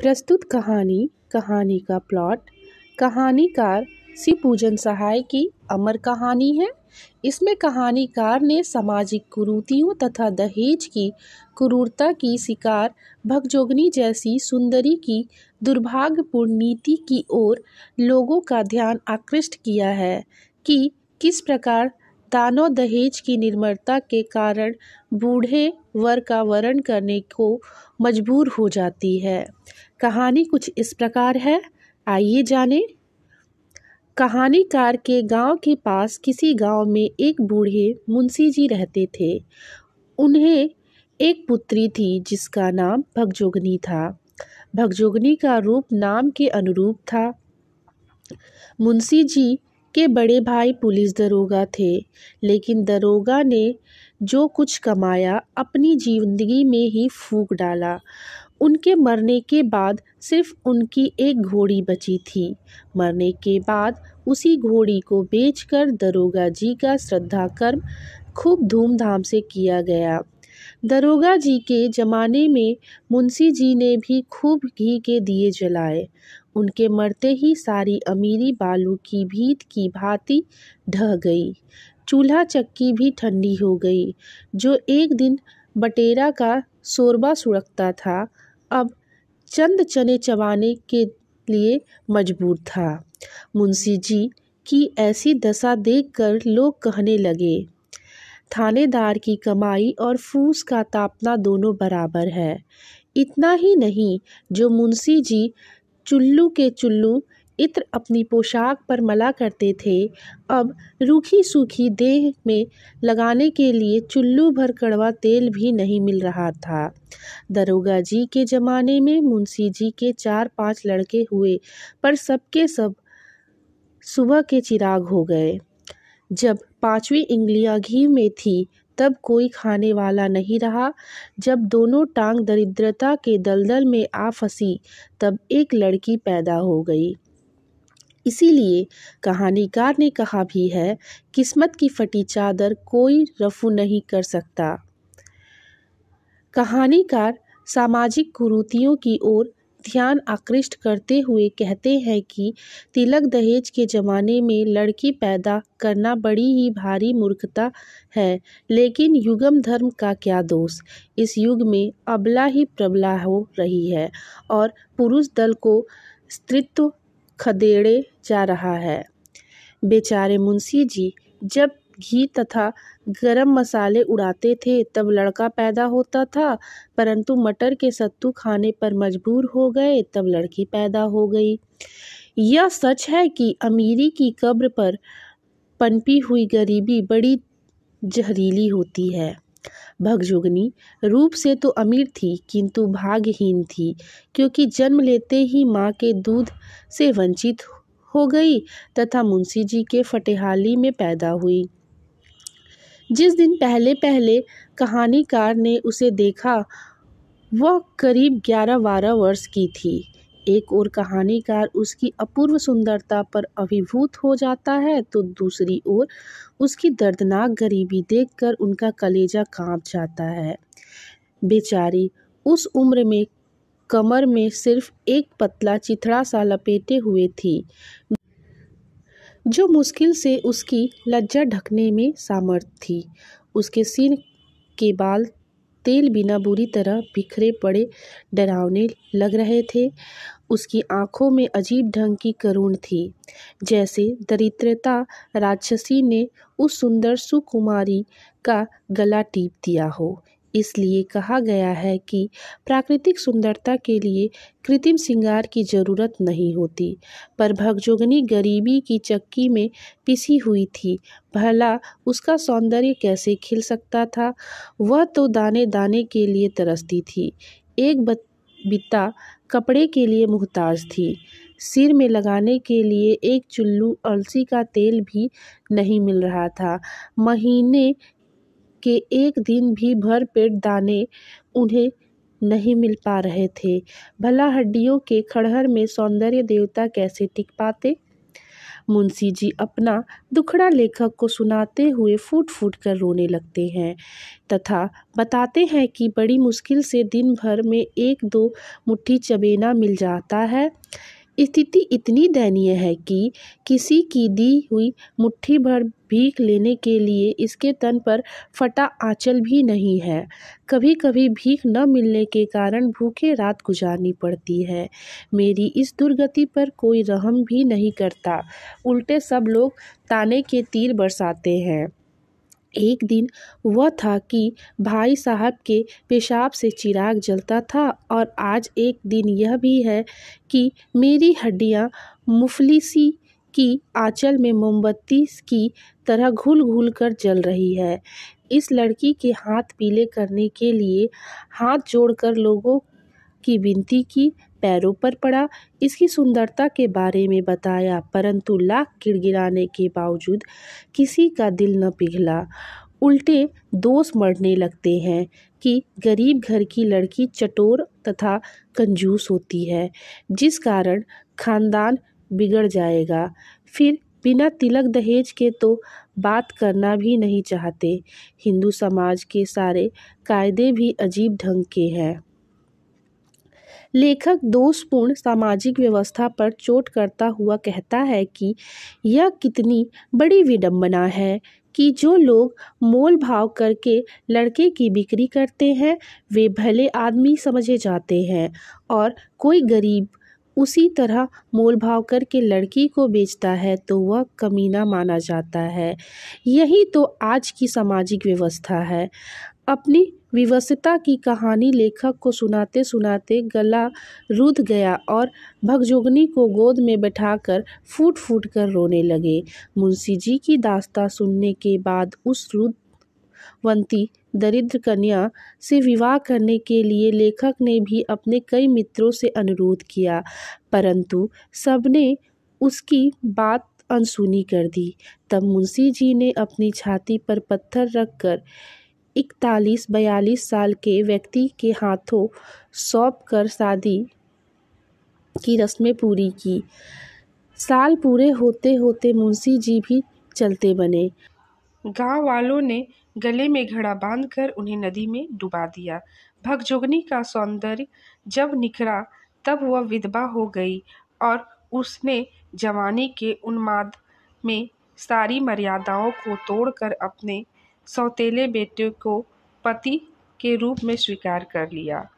प्रस्तुत कहानी कहानी का प्लॉट कहानीकार सी पूजन सहाय की अमर कहानी है इसमें कहानीकार ने सामाजिक कुरूतियों तथा दहेज की क्रूरता की शिकार भगजोगनी जैसी सुंदरी की दुर्भाग्यपूर्ण नीति की ओर लोगों का ध्यान आकृष्ट किया है कि किस प्रकार दानो दहेज की निर्मरता के कारण बूढ़े वर का वर्ण करने को मजबूर हो जाती है कहानी कुछ इस प्रकार है आइए जानें कहानीकार के गांव के पास किसी गांव में एक बूढ़े मुंशी जी रहते थे उन्हें एक पुत्री थी जिसका नाम भगजोगनी था भगजोगनी का रूप नाम के अनुरूप था मुंशी जी के बड़े भाई पुलिस दरोगा थे लेकिन दरोगा ने जो कुछ कमाया अपनी ज़िंदगी में ही फूक डाला उनके मरने के बाद सिर्फ उनकी एक घोड़ी बची थी मरने के बाद उसी घोड़ी को बेचकर दरोगा जी का श्रद्धा कर्म खूब धूमधाम से किया गया दरोगा जी के ज़माने में मुंशी जी ने भी खूब घी के दिए जलाए उनके मरते ही सारी अमीरी बालू की भीत की भांति ढह गई चूल्हा चक्की भी ठंडी हो गई जो एक दिन बटेरा का शोरबा सुड़कता था अब चंद चने चबाने के लिए मजबूर था मुंशी जी की ऐसी दशा देखकर लोग कहने लगे थानेदार की कमाई और फूस का तापना दोनों बराबर है इतना ही नहीं जो मुंशी जी चुल्लू के चुल्लू इत्र अपनी पोशाक पर मला करते थे अब रूखी सूखी देह में लगाने के लिए चुल्लू भर कड़वा तेल भी नहीं मिल रहा था दरोगा जी के ज़माने में मुंशी जी के चार पांच लड़के हुए पर सबके सब सुबह के चिराग हो गए जब पांचवी इंगलियां घी में थी तब कोई खाने वाला नहीं रहा जब दोनों टांग दरिद्रता के दलदल में आ फंसी तब एक लड़की पैदा हो गई इसीलिए कहानीकार ने कहा भी है किस्मत की फटी चादर कोई रफू नहीं कर सकता कहानीकार सामाजिक कुरूतियों की ओर ध्यान आकृष्ट करते हुए कहते हैं कि तिलक दहेज के ज़माने में लड़की पैदा करना बड़ी ही भारी मूर्खता है लेकिन युगम धर्म का क्या दोष इस युग में अबला ही प्रबला हो रही है और पुरुष दल को स्त्रित्व खदेड़े जा रहा है बेचारे मुंशी जी जब घी तथा गरम मसाले उड़ाते थे तब लड़का पैदा होता था परंतु मटर के सत्तू खाने पर मजबूर हो गए तब लड़की पैदा हो गई यह सच है कि अमीरी की कब्र पर पनपी हुई गरीबी बड़ी जहरीली होती है भगजोगनी रूप से तो अमीर थी किंतु भाग्यहीन थी क्योंकि जन्म लेते ही माँ के दूध से वंचित हो गई तथा मुंशी जी के फटेहाली में पैदा हुई जिस दिन पहले पहले कहानीकार ने उसे देखा वह करीब ग्यारह बारह वर्ष की थी एक ओर कहानीकार उसकी अपूर्व सुंदरता पर अभिभूत हो जाता है तो दूसरी ओर उसकी दर्दनाक गरीबी देखकर उनका कलेजा कांप जाता है बेचारी उस उम्र में कमर में सिर्फ एक पतला चिथड़ा सा लपेटे हुए थी जो मुश्किल से उसकी लज्जा ढकने में सामर्थ थी उसके सिर के बाल तेल बिना बुरी तरह बिखरे पड़े डरावने लग रहे थे उसकी आंखों में अजीब ढंग की करुण थी जैसे दरिद्रता राक्षसी ने उस सुंदर सुकुमारी का गला टीप दिया हो इसलिए कहा गया है कि प्राकृतिक सुंदरता के लिए कृत्रिम श्रृंगार की जरूरत नहीं होती पर भगजोगनी गरीबी की चक्की में पिसी हुई थी भला उसका सौंदर्य कैसे खिल सकता था वह तो दाने दाने के लिए तरसती थी एक बिता कपड़े के लिए मुहताज थी सिर में लगाने के लिए एक चुल्लू अलसी का तेल भी नहीं मिल रहा था महीने के एक दिन भी भर पेट दाने उन्हें नहीं मिल पा रहे थे भला हड्डियों के खड़हर में सौंदर्य देवता कैसे टिक पाते मुंशी जी अपना दुखड़ा लेखक को सुनाते हुए फूट फूट कर रोने लगते हैं तथा बताते हैं कि बड़ी मुश्किल से दिन भर में एक दो मुट्ठी चबेना मिल जाता है स्थिति इतनी दयनीय है कि किसी की दी हुई मुट्ठी भर भीख लेने के लिए इसके तन पर फटा आंचल भी नहीं है कभी कभी भीख न मिलने के कारण भूखे रात गुजारनी पड़ती है मेरी इस दुर्गति पर कोई रहम भी नहीं करता उल्टे सब लोग ताने के तीर बरसाते हैं एक दिन वह था कि भाई साहब के पेशाब से चिराग जलता था और आज एक दिन यह भी है कि मेरी हड्डियाँ मुफलिसी की आंचल में मोमबत्ती की तरह घुल घुल कर जल रही है इस लड़की के हाथ पीले करने के लिए हाथ जोड़कर लोगों की विनती की पैरों पर पड़ा इसकी सुंदरता के बारे में बताया परंतु लाख गिड़गिड़ाने के बावजूद किसी का दिल न पिघला उल्टे दोष मरने लगते हैं कि गरीब घर की लड़की चटोर तथा कंजूस होती है जिस कारण खानदान बिगड़ जाएगा फिर बिना तिलक दहेज के तो बात करना भी नहीं चाहते हिंदू समाज के सारे कायदे भी अजीब ढंग के हैं लेखक दोषपूर्ण सामाजिक व्यवस्था पर चोट करता हुआ कहता है कि यह कितनी बड़ी विडम्बना है कि जो लोग मोल भाव करके लड़के की बिक्री करते हैं वे भले आदमी समझे जाते हैं और कोई गरीब उसी तरह मोल भाव करके लड़की को बेचता है तो वह कमीना माना जाता है यही तो आज की सामाजिक व्यवस्था है अपनी विवशता की कहानी लेखक को सुनाते सुनाते गला रुध गया और भगजोगनी को गोद में बैठाकर फूट फूट कर रोने लगे मुंशी जी की दास्ता सुनने के बाद उस वंती दरिद्र कन्या से विवाह करने के लिए लेखक ने भी अपने कई मित्रों से अनुरोध किया परंतु सबने उसकी बात अनसुनी कर दी तब मुंशी जी ने अपनी छाती पर पत्थर रखकर इकतालीस बयालीस साल के व्यक्ति के हाथों सौंप कर शादी की रस्में पूरी की साल पूरे होते होते मुंशी जी भी चलते बने गांव वालों ने गले में घड़ा बांधकर उन्हें नदी में डुबा दिया भगजोगनी का सौंदर्य जब निखरा तब वह विधवा हो गई और उसने जवानी के उन्माद में सारी मर्यादाओं को तोड़कर अपने सौतेले बेटे को पति के रूप में स्वीकार कर लिया